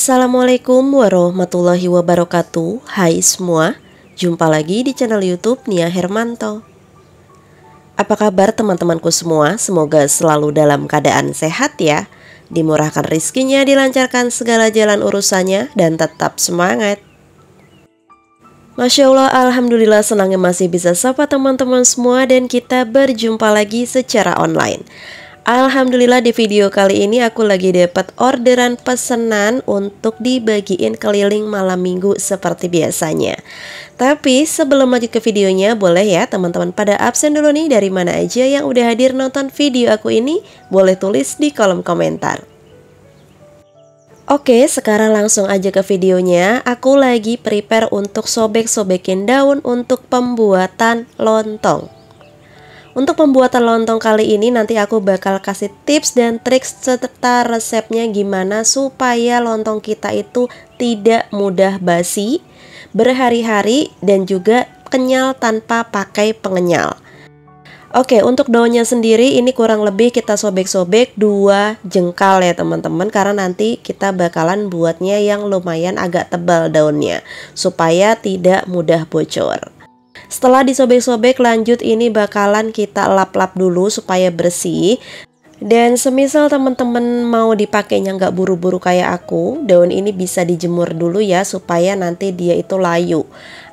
Assalamualaikum warahmatullahi wabarakatuh Hai semua Jumpa lagi di channel youtube Nia Hermanto Apa kabar teman-temanku semua Semoga selalu dalam keadaan sehat ya Dimurahkan rizkinya Dilancarkan segala jalan urusannya Dan tetap semangat Masya Allah, Alhamdulillah senangnya masih bisa sapa teman-teman semua dan kita berjumpa lagi secara online. Alhamdulillah di video kali ini aku lagi dapat orderan pesenan untuk dibagiin keliling malam minggu seperti biasanya Tapi sebelum lanjut ke videonya boleh ya teman-teman pada absen dulu nih dari mana aja yang udah hadir nonton video aku ini Boleh tulis di kolom komentar Oke, sekarang langsung aja ke videonya. Aku lagi prepare untuk sobek-sobekin daun untuk pembuatan lontong. Untuk pembuatan lontong kali ini nanti aku bakal kasih tips dan trik serta resepnya gimana supaya lontong kita itu tidak mudah basi, berhari-hari dan juga kenyal tanpa pakai pengenyal. Oke, untuk daunnya sendiri ini kurang lebih kita sobek-sobek dua jengkal ya teman-teman karena nanti kita bakalan buatnya yang lumayan agak tebal daunnya supaya tidak mudah bocor. Setelah disobek-sobek lanjut ini bakalan kita lap-lap dulu supaya bersih. Dan semisal teman-teman mau dipakainya nggak buru-buru kayak aku, daun ini bisa dijemur dulu ya supaya nanti dia itu layu.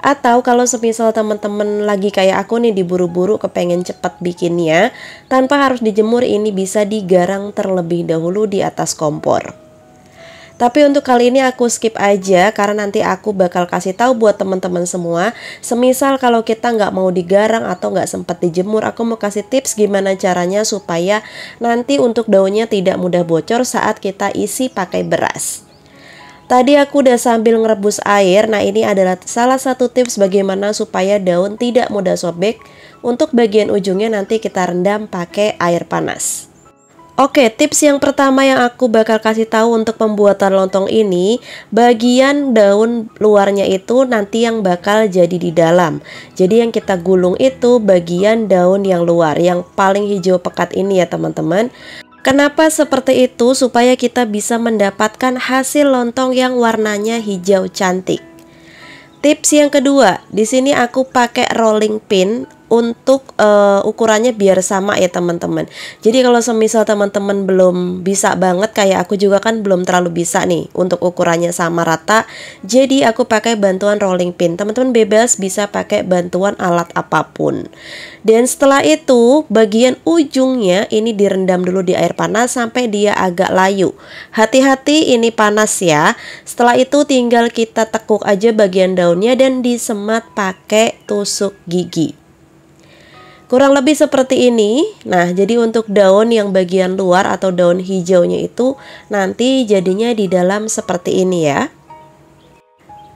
Atau kalau semisal teman-teman lagi kayak aku nih diburu-buru kepengen cepat bikinnya, tanpa harus dijemur ini bisa digarang terlebih dahulu di atas kompor. Tapi untuk kali ini aku skip aja karena nanti aku bakal kasih tahu buat teman-teman semua. Semisal kalau kita nggak mau digarang atau nggak sempat dijemur, aku mau kasih tips gimana caranya supaya nanti untuk daunnya tidak mudah bocor saat kita isi pakai beras. Tadi aku udah sambil ngerebus air, nah ini adalah salah satu tips bagaimana supaya daun tidak mudah sobek. Untuk bagian ujungnya nanti kita rendam pakai air panas. Oke, tips yang pertama yang aku bakal kasih tahu untuk pembuatan lontong ini, bagian daun luarnya itu nanti yang bakal jadi di dalam. Jadi yang kita gulung itu bagian daun yang luar, yang paling hijau pekat ini ya teman-teman. Kenapa seperti itu? Supaya kita bisa mendapatkan hasil lontong yang warnanya hijau cantik. Tips yang kedua, di sini aku pakai rolling pin untuk uh, ukurannya biar sama ya teman-teman. Jadi kalau semisal teman-teman belum bisa banget kayak aku juga kan belum terlalu bisa nih untuk ukurannya sama rata. Jadi aku pakai bantuan rolling pin. Teman-teman bebas bisa pakai bantuan alat apapun. Dan setelah itu bagian ujungnya ini direndam dulu di air panas sampai dia agak layu. Hati-hati ini panas ya. Setelah itu tinggal kita tekuk aja bagian daunnya dan disemat pakai tusuk gigi. Kurang lebih seperti ini. Nah, jadi untuk daun yang bagian luar atau daun hijaunya itu nanti jadinya di dalam seperti ini ya.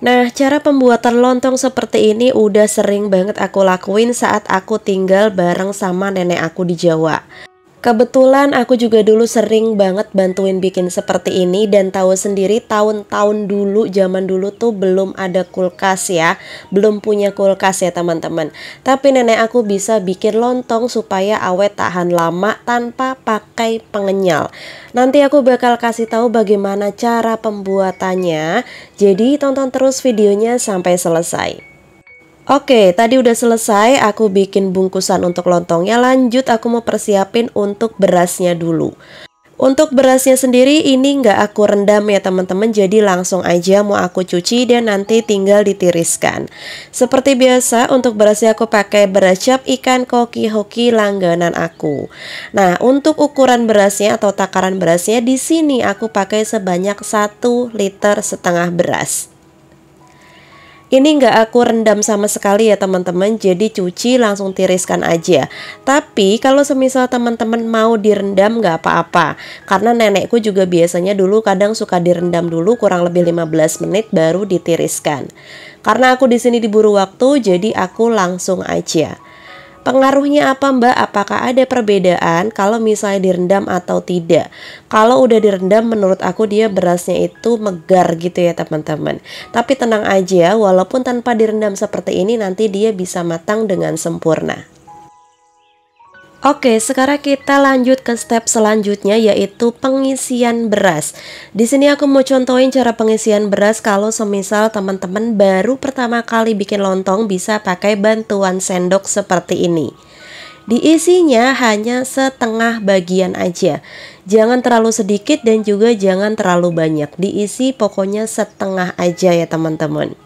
Nah, cara pembuatan lontong seperti ini udah sering banget aku lakuin saat aku tinggal bareng sama nenek aku di Jawa. Kebetulan aku juga dulu sering banget bantuin bikin seperti ini dan tahu sendiri tahun-tahun dulu zaman dulu tuh belum ada kulkas ya, belum punya kulkas ya teman-teman. Tapi nenek aku bisa bikin lontong supaya awet tahan lama tanpa pakai pengenyal. Nanti aku bakal kasih tahu bagaimana cara pembuatannya. Jadi tonton terus videonya sampai selesai. Oke, tadi udah selesai aku bikin bungkusan untuk lontongnya. Lanjut aku mau persiapin untuk berasnya dulu. Untuk berasnya sendiri ini nggak aku rendam ya teman-teman Jadi langsung aja mau aku cuci dan nanti tinggal ditiriskan Seperti biasa untuk berasnya aku pakai beras cap ikan koki hoki langganan aku Nah untuk ukuran berasnya atau takaran berasnya di sini aku pakai sebanyak 1 liter setengah beras ini nggak aku rendam sama sekali ya teman-teman jadi cuci langsung tiriskan aja tapi kalau semisal teman-teman mau direndam nggak apa-apa karena nenekku juga biasanya dulu kadang suka direndam dulu kurang lebih 15 menit baru ditiriskan karena aku di sini diburu waktu jadi aku langsung aja Pengaruhnya apa Mbak? Apakah ada perbedaan kalau misalnya direndam atau tidak? Kalau udah direndam menurut aku dia berasnya itu megar gitu ya teman-teman. Tapi tenang aja walaupun tanpa direndam seperti ini nanti dia bisa matang dengan sempurna. Oke, sekarang kita lanjut ke step selanjutnya yaitu pengisian beras. Di sini aku mau contohin cara pengisian beras kalau semisal teman-teman baru pertama kali bikin lontong bisa pakai bantuan sendok seperti ini. Diisinya hanya setengah bagian aja. Jangan terlalu sedikit dan juga jangan terlalu banyak. Diisi pokoknya setengah aja ya teman-teman.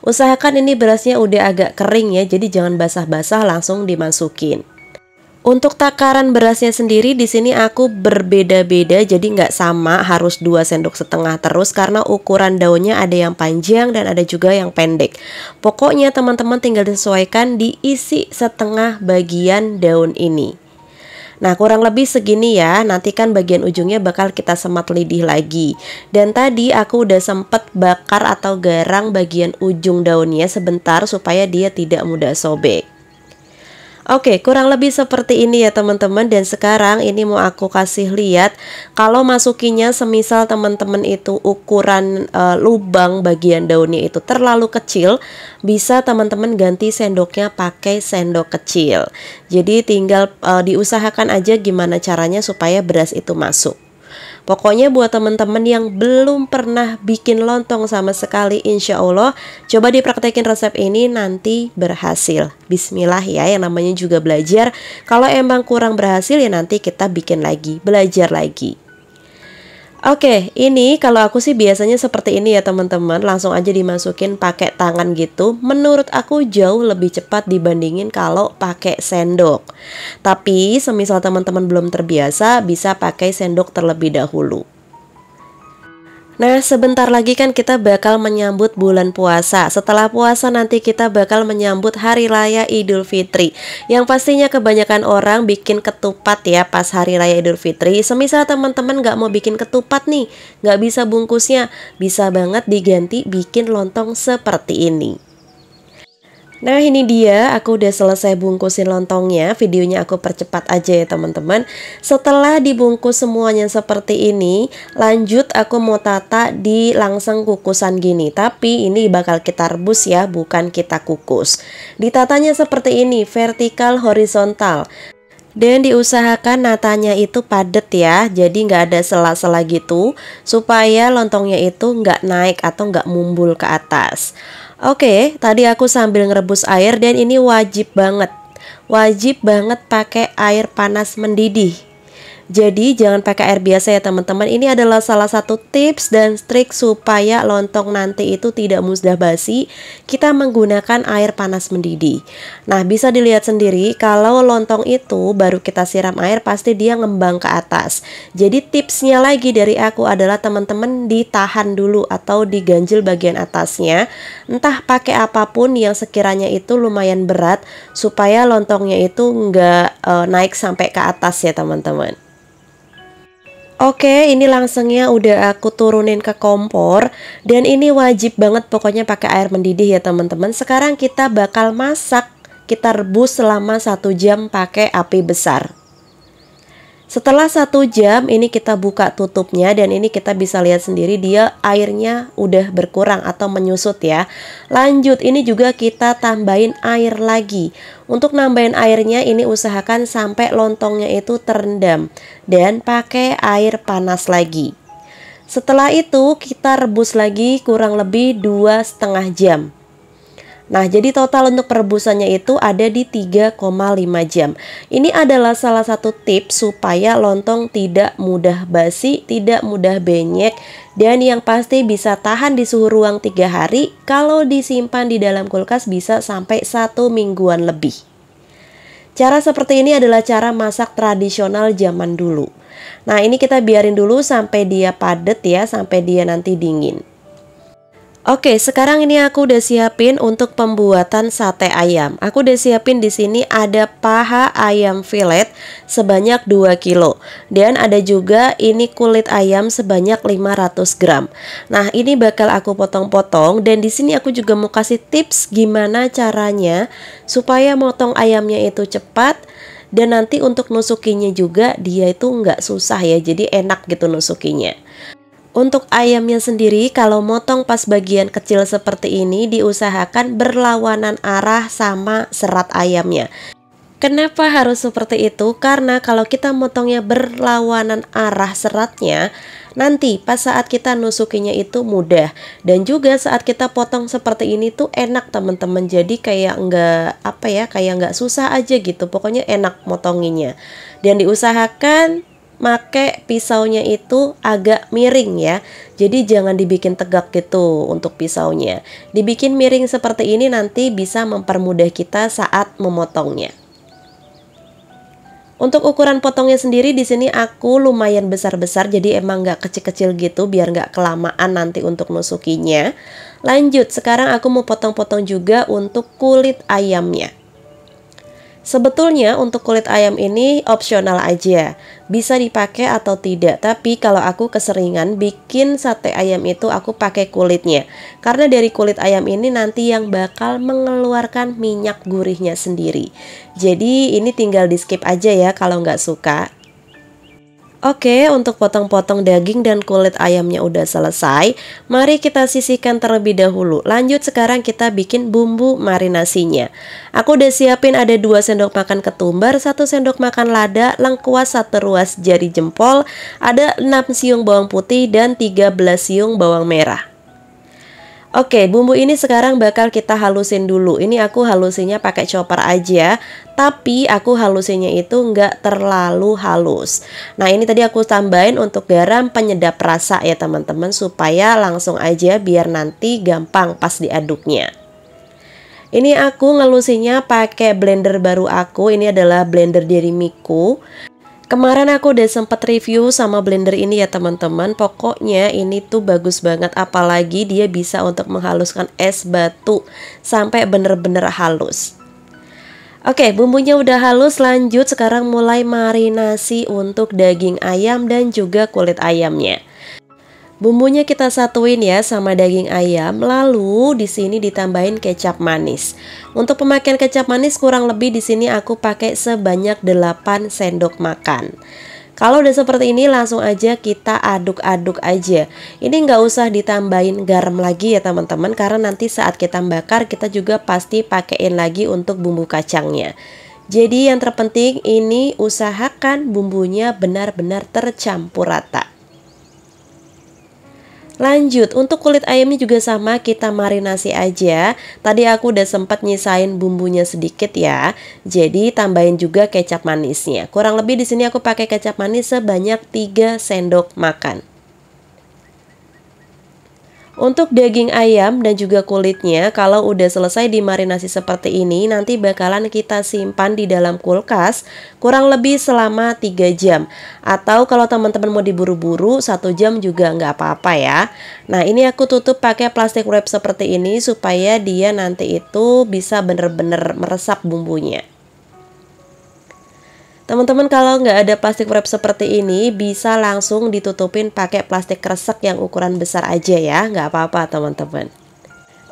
Usahakan ini berasnya udah agak kering ya, jadi jangan basah-basah langsung dimasukin. Untuk takaran berasnya sendiri di sini aku berbeda-beda jadi nggak sama harus 2 sendok setengah terus karena ukuran daunnya ada yang panjang dan ada juga yang pendek. Pokoknya teman-teman tinggal disesuaikan diisi setengah bagian daun ini. Nah kurang lebih segini ya Nanti kan bagian ujungnya bakal kita semat lidih lagi Dan tadi aku udah sempet bakar atau garang bagian ujung daunnya sebentar Supaya dia tidak mudah sobek Oke, kurang lebih seperti ini ya teman-teman dan sekarang ini mau aku kasih lihat kalau masukinya semisal teman-teman itu ukuran e, lubang bagian daunnya itu terlalu kecil, bisa teman-teman ganti sendoknya pakai sendok kecil. Jadi tinggal e, diusahakan aja gimana caranya supaya beras itu masuk. Pokoknya buat teman-teman yang belum pernah bikin lontong sama sekali insya Allah Coba dipraktekin resep ini nanti berhasil Bismillah ya yang namanya juga belajar Kalau emang kurang berhasil ya nanti kita bikin lagi, belajar lagi Oke, okay, ini kalau aku sih biasanya seperti ini ya teman-teman, langsung aja dimasukin pakai tangan gitu. Menurut aku jauh lebih cepat dibandingin kalau pakai sendok. Tapi semisal teman-teman belum terbiasa, bisa pakai sendok terlebih dahulu. Nah, sebentar lagi kan kita bakal menyambut bulan puasa. Setelah puasa nanti kita bakal menyambut hari raya Idul Fitri. Yang pastinya kebanyakan orang bikin ketupat ya pas hari raya Idul Fitri. Semisal teman-teman gak mau bikin ketupat nih, gak bisa bungkusnya, bisa banget diganti bikin lontong seperti ini. Nah ini dia aku udah selesai bungkusin lontongnya Videonya aku percepat aja ya teman-teman Setelah dibungkus semuanya seperti ini Lanjut aku mau tata di langsung kukusan gini Tapi ini bakal kita rebus ya bukan kita kukus Ditatanya seperti ini vertikal horizontal dan diusahakan natanya itu padat ya, jadi nggak ada sela-sela gitu, supaya lontongnya itu nggak naik atau nggak mumbul ke atas. Oke, tadi aku sambil ngerebus air dan ini wajib banget. Wajib banget pakai air panas mendidih jadi jangan pakai air biasa ya teman-teman. Ini adalah salah satu tips dan trik supaya lontong nanti itu tidak musdah basi. Kita menggunakan air panas mendidih. Nah, bisa dilihat sendiri kalau lontong itu baru kita siram air pasti dia ngembang ke atas. Jadi tipsnya lagi dari aku adalah teman-teman ditahan dulu atau diganjil bagian atasnya. Entah pakai apapun yang sekiranya itu lumayan berat supaya lontongnya itu nggak e, naik sampai ke atas ya teman-teman. Oke, ini langsungnya udah aku turunin ke kompor dan ini wajib banget pokoknya pakai air mendidih ya teman-teman. Sekarang kita bakal masak, kita rebus selama satu jam pakai api besar. Setelah satu jam ini kita buka tutupnya dan ini kita bisa lihat sendiri dia airnya udah berkurang atau menyusut ya. Lanjut ini juga kita tambahin air lagi. Untuk nambahin airnya ini usahakan sampai lontongnya itu terendam dan pakai air panas lagi. Setelah itu kita rebus lagi kurang lebih dua setengah jam. Nah, jadi total untuk perebusannya itu ada di 3,5 jam. Ini adalah salah satu tips supaya lontong tidak mudah basi, tidak mudah benyek, dan yang pasti bisa tahan di suhu ruang 3 hari kalau disimpan di dalam kulkas bisa sampai satu mingguan lebih. Cara seperti ini adalah cara masak tradisional zaman dulu. Nah ini kita biarin dulu sampai dia padat ya, sampai dia nanti dingin. Oke, sekarang ini aku udah siapin untuk pembuatan sate ayam. Aku udah siapin di sini ada paha ayam fillet sebanyak 2 kilo. Dan ada juga ini kulit ayam sebanyak 500 gram. Nah, ini bakal aku potong-potong dan di sini aku juga mau kasih tips gimana caranya supaya motong ayamnya itu cepat dan nanti untuk nusukinya juga dia itu nggak susah ya jadi enak gitu nusukinya untuk ayamnya sendiri kalau motong pas bagian kecil seperti ini diusahakan berlawanan arah sama serat ayamnya. Kenapa harus seperti itu? Karena kalau kita motongnya berlawanan arah seratnya, nanti pas saat kita nusukinya itu mudah. Dan juga saat kita potong seperti ini tuh enak teman-teman. Jadi kayak nggak apa ya, kayak nggak susah aja gitu. Pokoknya enak motonginnya. Dan diusahakan make pisaunya itu agak miring ya. Jadi jangan dibikin tegak gitu untuk pisaunya. Dibikin miring seperti ini nanti bisa mempermudah kita saat memotongnya. Untuk ukuran potongnya sendiri di sini aku lumayan besar-besar jadi emang nggak kecil-kecil gitu biar nggak kelamaan nanti untuk nusukinya. Lanjut, sekarang aku mau potong-potong juga untuk kulit ayamnya. Sebetulnya untuk kulit ayam ini opsional aja, bisa dipakai atau tidak. Tapi kalau aku keseringan bikin sate ayam itu aku pakai kulitnya. Karena dari kulit ayam ini nanti yang bakal mengeluarkan minyak gurihnya sendiri. Jadi ini tinggal di skip aja ya kalau nggak suka. Oke, untuk potong-potong daging dan kulit ayamnya udah selesai, mari kita sisihkan terlebih dahulu. Lanjut sekarang kita bikin bumbu marinasinya. Aku udah siapin ada 2 sendok makan ketumbar, 1 sendok makan lada, lengkuas 1 ruas jari jempol, ada 6 siung bawang putih dan 13 siung bawang merah. Oke, bumbu ini sekarang bakal kita halusin dulu. Ini aku halusinnya pakai chopper aja, tapi aku halusinnya itu nggak terlalu halus. Nah, ini tadi aku tambahin untuk garam penyedap rasa ya teman-teman, supaya langsung aja biar nanti gampang pas diaduknya. Ini aku ngelusinya pakai blender baru aku, ini adalah blender dari Miku. Kemarin aku udah sempet review sama blender ini ya teman-teman Pokoknya ini tuh bagus banget Apalagi dia bisa untuk menghaluskan es batu Sampai bener-bener halus Oke bumbunya udah halus lanjut Sekarang mulai marinasi untuk daging ayam dan juga kulit ayamnya Bumbunya kita satuin ya sama daging ayam, lalu di sini ditambahin kecap manis. Untuk pemakaian kecap manis kurang lebih di sini aku pakai sebanyak 8 sendok makan. Kalau udah seperti ini langsung aja kita aduk-aduk aja Ini nggak usah ditambahin garam lagi ya teman-teman Karena nanti saat kita bakar kita juga pasti pakein lagi untuk bumbu kacangnya Jadi yang terpenting ini usahakan bumbunya benar-benar tercampur rata Lanjut, untuk kulit ayamnya juga sama, kita marinasi aja. Tadi aku udah sempat nyisain bumbunya sedikit ya. Jadi tambahin juga kecap manisnya. Kurang lebih di sini aku pakai kecap manis sebanyak 3 sendok makan. Untuk daging ayam dan juga kulitnya, kalau udah selesai dimarinasi seperti ini, nanti bakalan kita simpan di dalam kulkas kurang lebih selama 3 jam. Atau kalau teman-teman mau diburu-buru, satu jam juga nggak apa-apa ya. Nah ini aku tutup pakai plastik wrap seperti ini supaya dia nanti itu bisa bener-bener meresap bumbunya. Teman-teman kalau nggak ada plastik wrap seperti ini bisa langsung ditutupin pakai plastik kresek yang ukuran besar aja ya, nggak apa-apa teman-teman.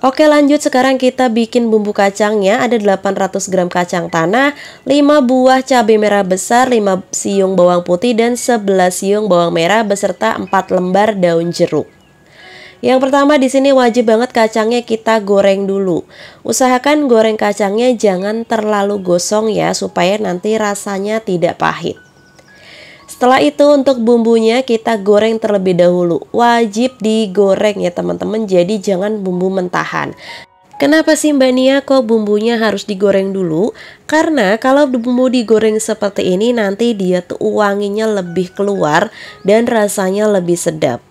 Oke lanjut sekarang kita bikin bumbu kacangnya ada 800 gram kacang tanah, 5 buah cabai merah besar, 5 siung bawang putih dan 11 siung bawang merah beserta 4 lembar daun jeruk. Yang pertama di sini wajib banget kacangnya kita goreng dulu. Usahakan goreng kacangnya jangan terlalu gosong ya supaya nanti rasanya tidak pahit. Setelah itu untuk bumbunya kita goreng terlebih dahulu. Wajib digoreng ya teman-teman. Jadi jangan bumbu mentahan. Kenapa sih Mbak Nia kok bumbunya harus digoreng dulu? Karena kalau bumbu digoreng seperti ini nanti dia tuh wanginya lebih keluar dan rasanya lebih sedap.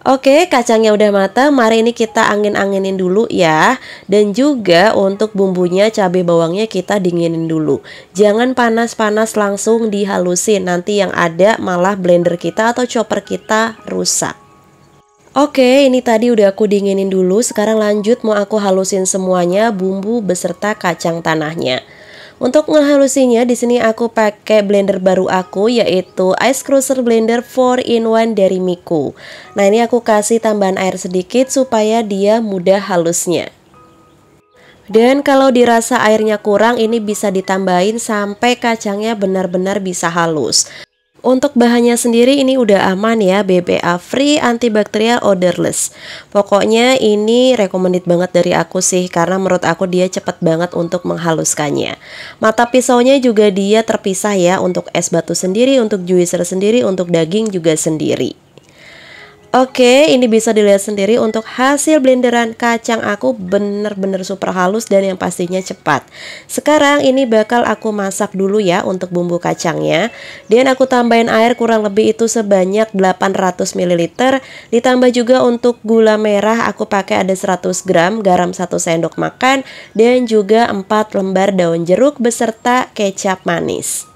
Oke, kacangnya udah matang, mari ini kita angin-anginin dulu ya. Dan juga untuk bumbunya cabai bawangnya kita dinginin dulu. Jangan panas-panas langsung dihalusin, nanti yang ada malah blender kita atau chopper kita rusak. Oke, ini tadi udah aku dinginin dulu, sekarang lanjut mau aku halusin semuanya bumbu beserta kacang tanahnya. Untuk menghalusinya, di sini aku pakai blender baru aku yaitu Ice Cruiser Blender 4 in 1 dari Miku. Nah, ini aku kasih tambahan air sedikit supaya dia mudah halusnya. Dan kalau dirasa airnya kurang ini bisa ditambahin sampai kacangnya benar-benar bisa halus. Untuk bahannya sendiri ini udah aman ya, BPA free, antibakterial, odorless. Pokoknya ini recommended banget dari aku sih karena menurut aku dia cepet banget untuk menghaluskannya. Mata pisaunya juga dia terpisah ya untuk es batu sendiri, untuk juicer sendiri, untuk daging juga sendiri. Oke, ini bisa dilihat sendiri untuk hasil blenderan kacang aku bener-bener super halus dan yang pastinya cepat. Sekarang ini bakal aku masak dulu ya untuk bumbu kacangnya. Dan aku tambahin air kurang lebih itu sebanyak 800 ml. Ditambah juga untuk gula merah aku pakai ada 100 gram, garam 1 sendok makan, dan juga 4 lembar daun jeruk beserta kecap manis.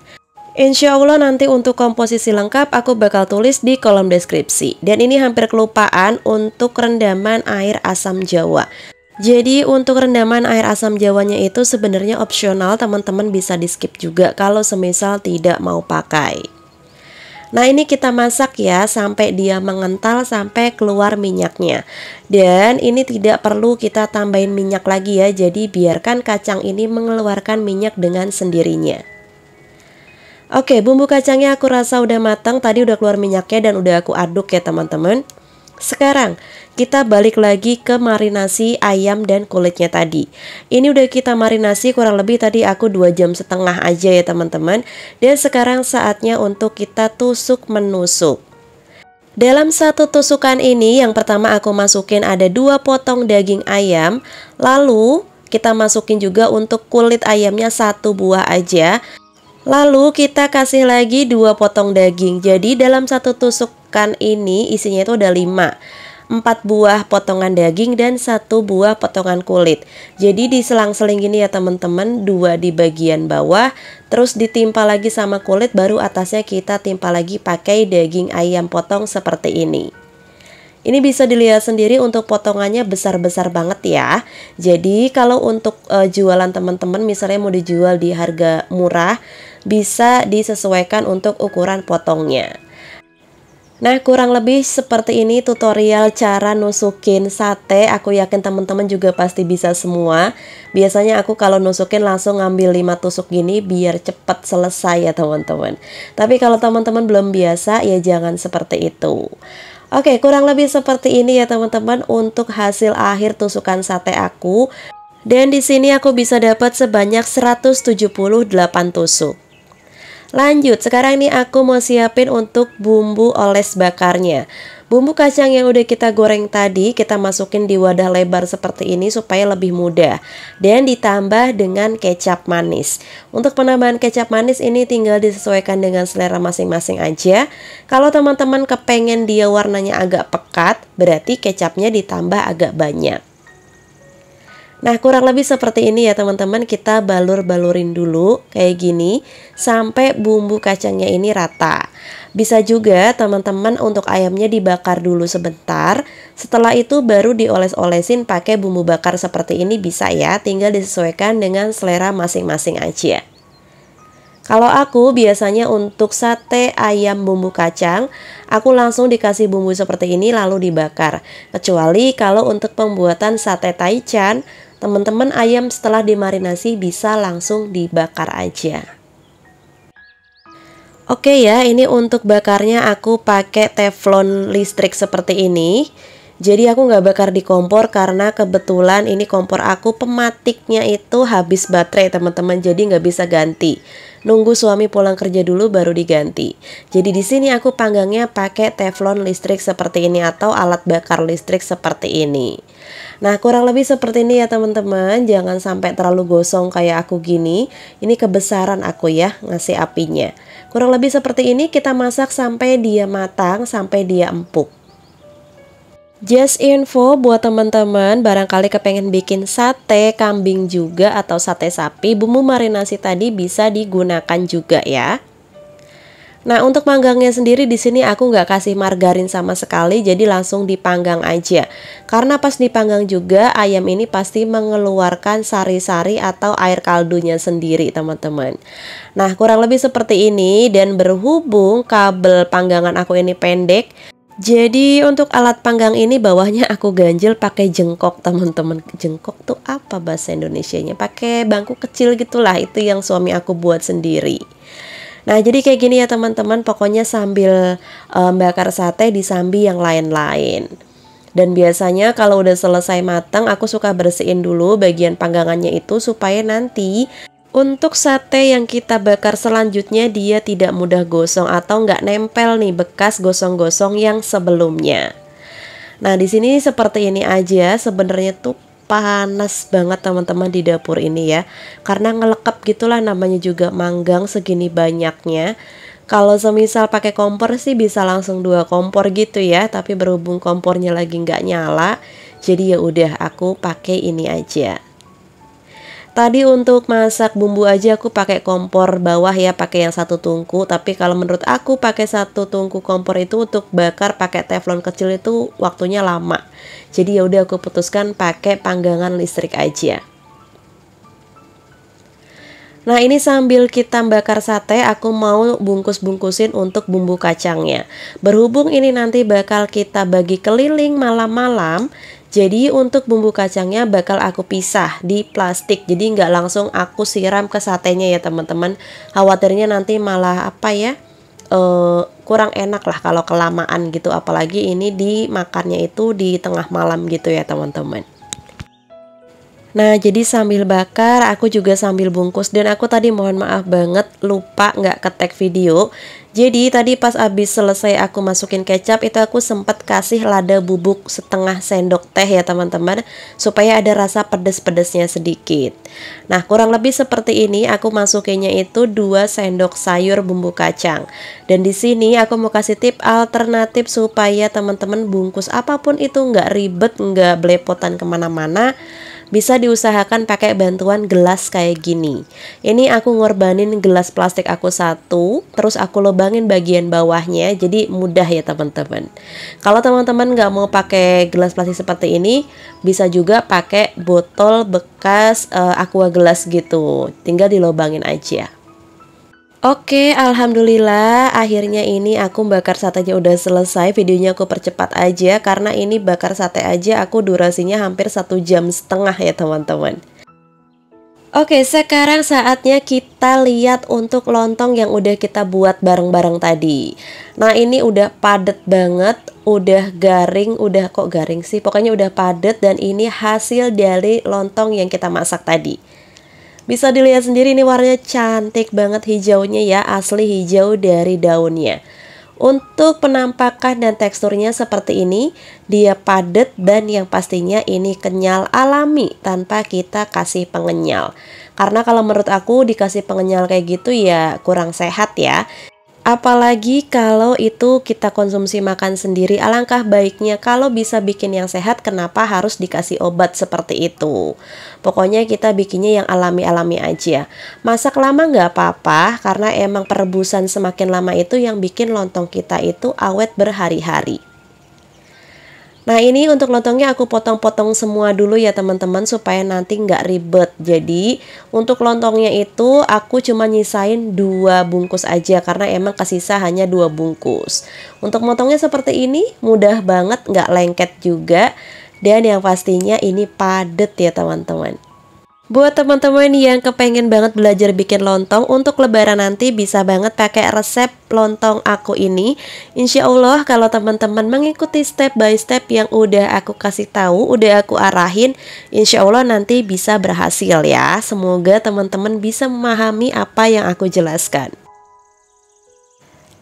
Insya Allah nanti untuk komposisi lengkap aku bakal tulis di kolom deskripsi Dan ini hampir kelupaan untuk rendaman air asam jawa jadi untuk rendaman air asam jawanya itu sebenarnya opsional teman-teman bisa di skip juga kalau semisal tidak mau pakai Nah ini kita masak ya sampai dia mengental sampai keluar minyaknya Dan ini tidak perlu kita tambahin minyak lagi ya Jadi biarkan kacang ini mengeluarkan minyak dengan sendirinya Oke, bumbu kacangnya aku rasa udah matang, tadi udah keluar minyaknya dan udah aku aduk ya teman-teman. Sekarang kita balik lagi ke marinasi ayam dan kulitnya tadi Ini udah kita marinasi kurang lebih tadi aku 2 jam setengah aja ya teman-teman Dan sekarang saatnya untuk kita tusuk menusuk dalam satu tusukan ini yang pertama aku masukin ada dua potong daging ayam Lalu kita masukin juga untuk kulit ayamnya satu buah aja Lalu kita kasih lagi dua potong daging. Jadi dalam satu tusukan ini isinya itu ada 5. 4 buah potongan daging dan satu buah potongan kulit. Jadi diselang-seling ini ya teman-teman, dua di bagian bawah, terus ditimpa lagi sama kulit baru atasnya kita timpa lagi pakai daging ayam potong seperti ini. Ini bisa dilihat sendiri untuk potongannya besar-besar banget ya. Jadi kalau untuk e, jualan teman-teman misalnya mau dijual di harga murah bisa disesuaikan untuk ukuran potongnya. Nah, kurang lebih seperti ini tutorial cara nusukin sate. Aku yakin teman-teman juga pasti bisa semua. Biasanya aku kalau nusukin langsung ngambil 5 tusuk gini biar cepat selesai ya teman-teman. Tapi kalau teman-teman belum biasa ya jangan seperti itu. Oke, kurang lebih seperti ini ya teman-teman untuk hasil akhir tusukan sate aku. Dan di sini aku bisa dapat sebanyak 178 tusuk. Lanjut, sekarang ini aku mau siapin untuk bumbu oles bakarnya. Bumbu kacang yang udah kita goreng tadi kita masukin di wadah lebar seperti ini supaya lebih mudah dan ditambah dengan kecap manis. Untuk penambahan kecap manis ini tinggal disesuaikan dengan selera masing-masing aja. Kalau teman-teman kepengen dia warnanya agak pekat, berarti kecapnya ditambah agak banyak. Nah, kurang lebih seperti ini ya teman-teman, kita balur-balurin dulu kayak gini sampai bumbu kacangnya ini rata. Bisa juga teman-teman untuk ayamnya dibakar dulu sebentar, setelah itu baru dioles-olesin pakai bumbu bakar seperti ini bisa ya, tinggal disesuaikan dengan selera masing-masing aja. Kalau aku biasanya untuk sate ayam bumbu kacang, aku langsung dikasih bumbu seperti ini lalu dibakar. Kecuali kalau untuk pembuatan sate taichan, teman-teman ayam setelah dimarinasi bisa langsung dibakar aja. Oke ya, ini untuk bakarnya aku pakai teflon listrik seperti ini. Jadi aku nggak bakar di kompor karena kebetulan ini kompor aku pematiknya itu habis baterai teman-teman jadi nggak bisa ganti. Nunggu suami pulang kerja dulu baru diganti. Jadi di sini aku panggangnya pakai teflon listrik seperti ini atau alat bakar listrik seperti ini. Nah kurang lebih seperti ini ya teman-teman Jangan sampai terlalu gosong kayak aku gini Ini kebesaran aku ya ngasih apinya Kurang lebih seperti ini kita masak sampai dia matang Sampai dia empuk Just info buat teman-teman, barangkali kepengen bikin sate kambing juga atau sate sapi, bumbu marinasi tadi bisa digunakan juga ya. Nah untuk panggangnya sendiri di sini aku nggak kasih margarin sama sekali, jadi langsung dipanggang aja. Karena pas dipanggang juga ayam ini pasti mengeluarkan sari-sari atau air kaldunya sendiri teman-teman. Nah kurang lebih seperti ini dan berhubung kabel panggangan aku ini pendek, jadi untuk alat panggang ini bawahnya aku ganjil pakai jengkok teman-teman. Jengkok tuh apa bahasa Indonesianya? Pakai bangku kecil gitulah itu yang suami aku buat sendiri. Nah jadi kayak gini ya teman-teman. Pokoknya sambil um, bakar sate disambi yang lain-lain. Dan biasanya kalau udah selesai matang aku suka bersihin dulu bagian panggangannya itu supaya nanti untuk sate yang kita bakar selanjutnya dia tidak mudah gosong atau nggak nempel nih bekas gosong-gosong yang sebelumnya. Nah di sini seperti ini aja sebenarnya tuh panas banget teman-teman di dapur ini ya karena ngelekap gitulah namanya juga manggang segini banyaknya kalau semisal pakai kompor sih bisa langsung dua kompor gitu ya tapi berhubung kompornya lagi nggak nyala jadi ya udah aku pakai ini aja Tadi untuk masak bumbu aja aku pakai kompor bawah ya, pakai yang satu tungku. Tapi kalau menurut aku pakai satu tungku kompor itu untuk bakar pakai teflon kecil itu waktunya lama. Jadi yaudah aku putuskan pakai panggangan listrik aja. Nah ini sambil kita bakar sate aku mau bungkus-bungkusin untuk bumbu kacangnya Berhubung ini nanti bakal kita bagi keliling malam-malam jadi untuk bumbu kacangnya bakal aku pisah di plastik. Jadi nggak langsung aku siram ke satenya ya teman-teman. Khawatirnya nanti malah apa ya? Uh, kurang enak lah kalau kelamaan gitu apalagi ini dimakannya itu di tengah malam gitu ya teman-teman Nah jadi sambil bakar aku juga sambil bungkus dan aku tadi mohon maaf banget lupa nggak ketek video jadi tadi pas abis selesai aku masukin kecap itu aku sempat kasih lada bubuk setengah sendok teh ya teman-teman Supaya ada rasa pedes-pedesnya sedikit Nah kurang lebih seperti ini aku masukinnya itu 2 sendok sayur bumbu kacang Dan di sini aku mau kasih tip alternatif supaya teman-teman bungkus apapun itu nggak ribet nggak belepotan kemana-mana bisa diusahakan pakai bantuan gelas kayak gini. Ini aku ngorbanin gelas plastik aku satu, terus aku lubangin bagian bawahnya, jadi mudah ya teman-teman. Kalau teman-teman nggak mau pakai gelas plastik seperti ini, bisa juga pakai botol bekas uh, aqua gelas gitu, tinggal dilobangin aja. Oke, alhamdulillah akhirnya ini aku bakar satenya udah selesai. Videonya aku percepat aja karena ini bakar sate aja aku durasinya hampir satu jam setengah ya teman-teman. Oke, sekarang saatnya kita lihat untuk lontong yang udah kita buat bareng-bareng tadi. Nah, ini udah padet banget, udah garing, udah kok garing sih. Pokoknya udah padet dan ini hasil dari lontong yang kita masak tadi. Bisa dilihat sendiri ini warnanya cantik banget hijaunya ya, asli hijau dari daunnya. Untuk penampakan dan teksturnya seperti ini, dia padat dan yang pastinya ini kenyal alami tanpa kita kasih pengenyal. Karena kalau menurut aku dikasih pengenyal kayak gitu ya kurang sehat ya. Apalagi kalau itu kita konsumsi makan sendiri, alangkah baiknya kalau bisa bikin yang sehat, kenapa harus dikasih obat seperti itu? Pokoknya kita bikinnya yang alami-alami aja. Masak lama nggak apa-apa, karena emang perebusan semakin lama itu yang bikin lontong kita itu awet berhari-hari. Nah ini untuk lontongnya aku potong-potong semua dulu ya teman-teman supaya nanti nggak ribet. Jadi untuk lontongnya itu aku cuma nyisain dua bungkus aja karena emang kesisa hanya dua bungkus. Untuk motongnya seperti ini mudah banget nggak lengket juga dan yang pastinya ini padet ya teman-teman. Buat teman-teman yang kepengen banget belajar bikin lontong untuk lebaran nanti bisa banget pakai resep lontong aku ini Insya Allah kalau teman-teman mengikuti step by step yang udah aku kasih tahu, udah aku arahin Insya Allah nanti bisa berhasil ya Semoga teman-teman bisa memahami apa yang aku jelaskan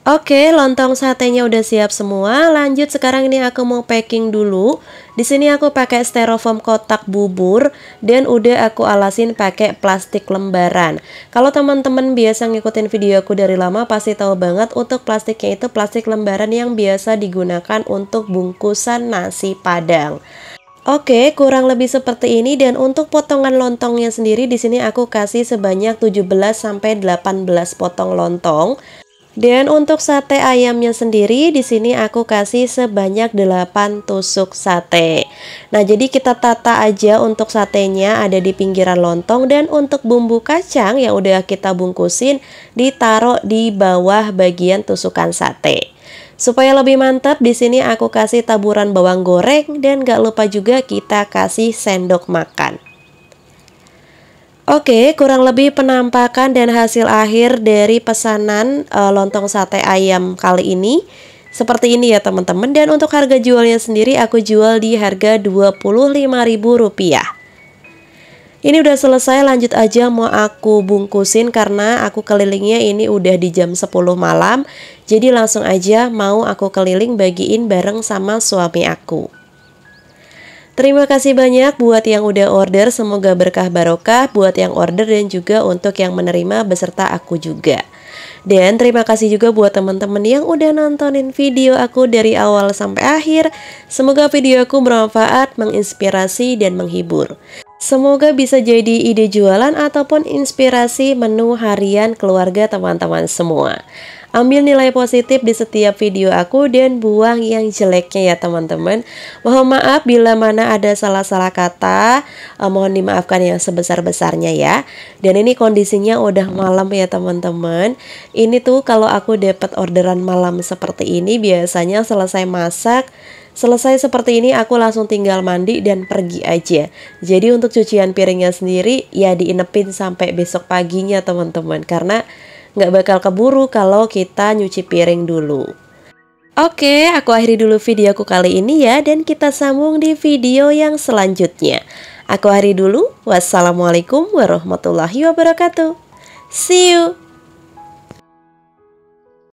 Oke, lontong satenya udah siap semua. Lanjut sekarang ini aku mau packing dulu. Di sini aku pakai styrofoam kotak bubur dan udah aku alasin pakai plastik lembaran. Kalau teman-teman biasa ngikutin video aku dari lama pasti tahu banget untuk plastiknya itu plastik lembaran yang biasa digunakan untuk bungkusan nasi Padang. Oke, kurang lebih seperti ini dan untuk potongan lontongnya sendiri di sini aku kasih sebanyak 17 sampai 18 potong lontong. Dan untuk sate ayamnya sendiri di sini aku kasih sebanyak 8 tusuk sate. Nah, jadi kita tata aja untuk satenya ada di pinggiran lontong dan untuk bumbu kacang yang udah kita bungkusin ditaruh di bawah bagian tusukan sate. Supaya lebih mantap, di sini aku kasih taburan bawang goreng dan gak lupa juga kita kasih sendok makan. Oke, kurang lebih penampakan dan hasil akhir dari pesanan uh, lontong sate ayam kali ini seperti ini ya teman-teman. Dan untuk harga jualnya sendiri aku jual di harga Rp25.000. Ini udah selesai, lanjut aja mau aku bungkusin karena aku kelilingnya ini udah di jam 10 malam. Jadi langsung aja mau aku keliling bagiin bareng sama suami aku. Terima kasih banyak buat yang udah order, semoga berkah barokah buat yang order dan juga untuk yang menerima beserta aku juga. Dan terima kasih juga buat teman-teman yang udah nontonin video aku dari awal sampai akhir. Semoga video aku bermanfaat, menginspirasi, dan menghibur. Semoga bisa jadi ide jualan ataupun inspirasi menu harian keluarga teman-teman semua ambil nilai positif di setiap video aku dan buang yang jeleknya ya teman-teman mohon maaf bila mana ada salah-salah kata eh, mohon dimaafkan yang sebesar-besarnya ya dan ini kondisinya udah malam ya teman-teman ini tuh kalau aku dapat orderan malam seperti ini biasanya selesai masak Selesai seperti ini aku langsung tinggal mandi dan pergi aja. Jadi untuk cucian piringnya sendiri ya diinepin sampai besok paginya teman-teman karena nggak bakal keburu kalau kita nyuci piring dulu. Oke, aku akhiri dulu videoku kali ini ya dan kita sambung di video yang selanjutnya. Aku akhiri dulu, wassalamualaikum warahmatullahi wabarakatuh. See you!